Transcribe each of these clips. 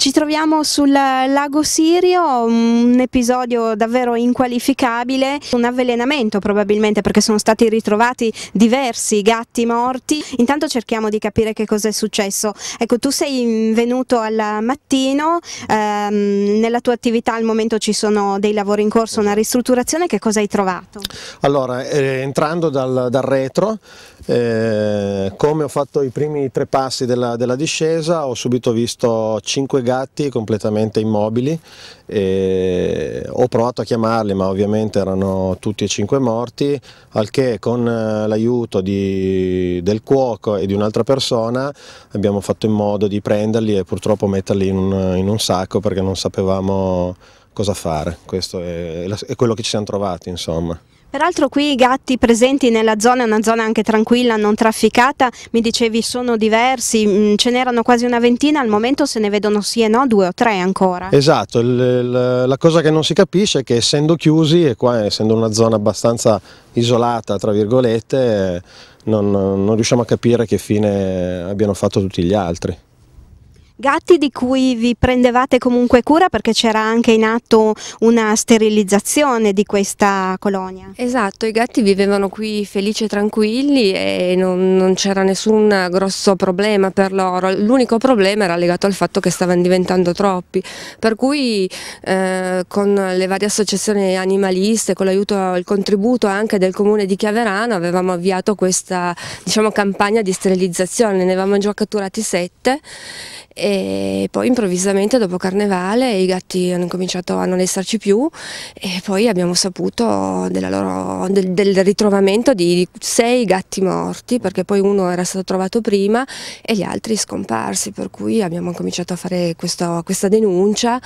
Ci troviamo sul lago Sirio, un episodio davvero inqualificabile, un avvelenamento probabilmente perché sono stati ritrovati diversi gatti morti. Intanto cerchiamo di capire che cosa è successo. Ecco, tu sei venuto al mattino, ehm, nella tua attività al momento ci sono dei lavori in corso, una ristrutturazione, che cosa hai trovato? Allora, eh, entrando dal, dal retro, eh, come ho fatto i primi tre passi della, della discesa, ho subito visto cinque gatti gatti completamente immobili, ho provato a chiamarli ma ovviamente erano tutti e cinque morti, al che con eh, l'aiuto del cuoco e di un'altra persona abbiamo fatto in modo di prenderli e purtroppo metterli in un, in un sacco perché non sapevamo cosa fare, questo è, è quello che ci siamo trovati insomma. Peraltro qui i gatti presenti nella zona, una zona anche tranquilla, non trafficata, mi dicevi sono diversi, mm, ce n'erano quasi una ventina, al momento se ne vedono sì e no due o tre ancora. Esatto, la cosa che non si capisce è che essendo chiusi e qua essendo una zona abbastanza isolata, tra virgolette, non, non riusciamo a capire che fine abbiano fatto tutti gli altri. Gatti di cui vi prendevate comunque cura perché c'era anche in atto una sterilizzazione di questa colonia. Esatto, i gatti vivevano qui felici e tranquilli e non, non c'era nessun grosso problema per loro. L'unico problema era legato al fatto che stavano diventando troppi, per cui eh, con le varie associazioni animaliste, con l'aiuto e il contributo anche del comune di Chiaverano avevamo avviato questa diciamo, campagna di sterilizzazione, ne avevamo già catturati sette. E e poi improvvisamente dopo Carnevale i gatti hanno cominciato a non esserci più e poi abbiamo saputo loro, del, del, ritrovamento di sei gatti morti perché poi uno era stato trovato prima e gli altri scomparsi per cui abbiamo cominciato a fare questo, questa denuncia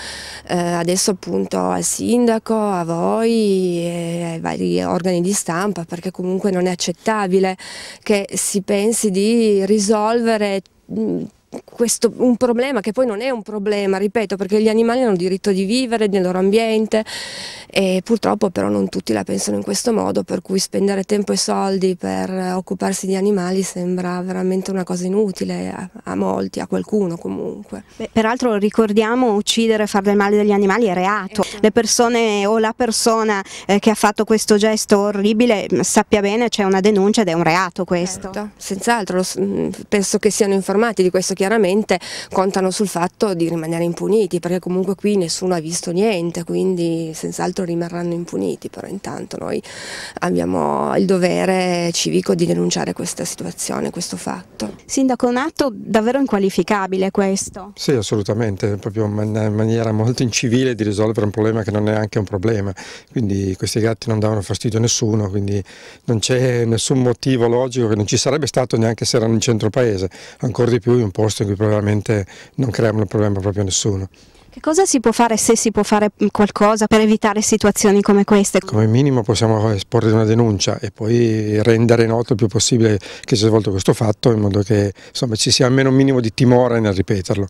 eh, adesso appunto al sindaco, a voi e ai vari organi di stampa perché comunque non è accettabile che si pensi di risolvere mm, questo, un problema che poi non è un problema, ripeto, perché gli animali hanno diritto di vivere nel loro ambiente e purtroppo però non tutti la pensano in questo modo, per cui spendere tempo e soldi per occuparsi di animali sembra veramente una cosa inutile a, a molti, a qualcuno comunque. Beh, peraltro ricordiamo uccidere e fare del male degli animali è reato, esatto. le persone o la persona eh, che ha fatto questo gesto orribile sappia bene c'è una denuncia ed è un reato questo. Certo. Senz'altro penso che siano informati di questo chiaramente contano sul fatto di rimanere impuniti perché comunque qui nessuno ha visto niente, quindi senz'altro rimarranno impuniti, però intanto noi abbiamo il dovere civico di denunciare questa situazione, questo fatto. Sindaco, un atto davvero inqualificabile questo? Sì, assolutamente, proprio in maniera molto incivile di risolvere un problema che non è anche un problema, quindi questi gatti non davano fastidio a nessuno, quindi non c'è nessun motivo logico che non ci sarebbe stato neanche se erano in centro paese, ancora di più in un posto posto in cui probabilmente non creavano problema proprio a nessuno. Che cosa si può fare se si può fare qualcosa per evitare situazioni come queste? Come minimo possiamo esporre una denuncia e poi rendere noto il più possibile che si è svolto questo fatto in modo che insomma, ci sia almeno un minimo di timore nel ripeterlo.